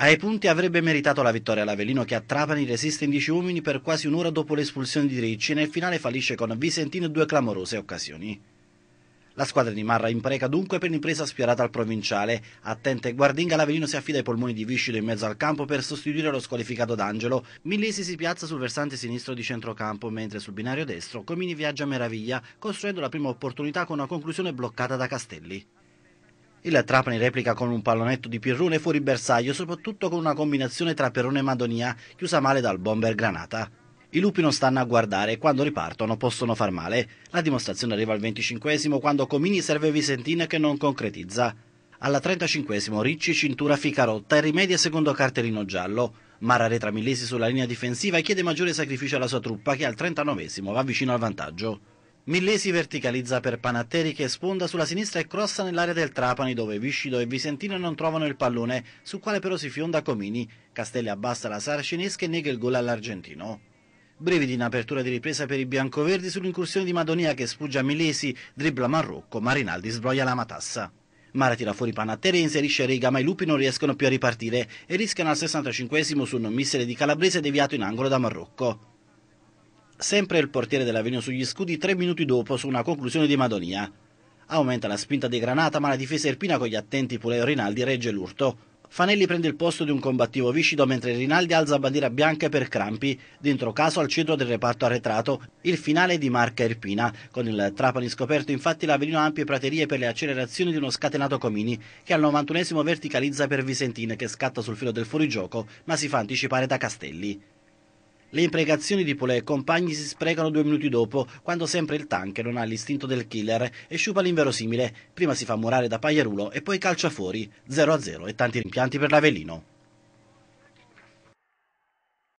Ai punti avrebbe meritato la vittoria l'Avellino che a Trapani resiste in 10 uomini per quasi un'ora dopo l'espulsione di Ricci e nel finale fallisce con Visentino due clamorose occasioni. La squadra di Marra impreca dunque per l'impresa spiarata al provinciale. Attente guardinga, l'Avellino si affida ai polmoni di Viscido in mezzo al campo per sostituire lo squalificato d'Angelo. Millesi si piazza sul versante sinistro di centrocampo, mentre sul binario destro Comini viaggia a meraviglia, costruendo la prima opportunità con una conclusione bloccata da Castelli. Il Trapani replica con un pallonetto di Pirrone fuori bersaglio, soprattutto con una combinazione tra Perone e Madonia, chiusa male dal bomber Granata. I lupi non stanno a guardare e quando ripartono possono far male. La dimostrazione arriva al 25 quando Comini serve Visentin che non concretizza. Alla 35 Ricci cintura Ficarotta e rimedia secondo cartellino giallo. Mara retra millesi sulla linea difensiva e chiede maggiore sacrificio alla sua truppa che al 39 va vicino al vantaggio. Millesi verticalizza per Panatteri che sponda sulla sinistra e crossa nell'area del Trapani dove Viscido e Visentino non trovano il pallone, sul quale però si fionda Comini. Castelli abbassa la Sarcinesca e nega il gol all'argentino. Brevidi in apertura di ripresa per i biancoverdi sull'incursione di Madonia che sfugge a Millesi, dribbla Marrocco, Marinaldi sbroglia la matassa. Mara tira fuori Panatteri e inserisce Riga, ma i lupi non riescono più a ripartire e rischiano al 65 su un missile di Calabrese deviato in angolo da Marrocco sempre il portiere della sugli scudi tre minuti dopo su una conclusione di Madonia. Aumenta la spinta di Granata ma la difesa irpina con gli attenti Puleo Rinaldi regge l'urto. Fanelli prende il posto di un combattivo viscido mentre Rinaldi alza bandiera bianca per Crampi, dentro caso al centro del reparto arretrato, il finale di Marca Erpina. Con il Trapani scoperto infatti l'Avellino ampie praterie per le accelerazioni di uno scatenato Comini, che al 91 verticalizza per Visentin che scatta sul filo del fuorigioco ma si fa anticipare da Castelli. Le imprecazioni di Poulet e compagni si sprecano due minuti dopo, quando sempre il tank non ha l'istinto del killer e sciupa l'inverosimile. Prima si fa murare da Pagliarulo e poi calcia fuori, 0-0 e tanti rimpianti per l'Avellino.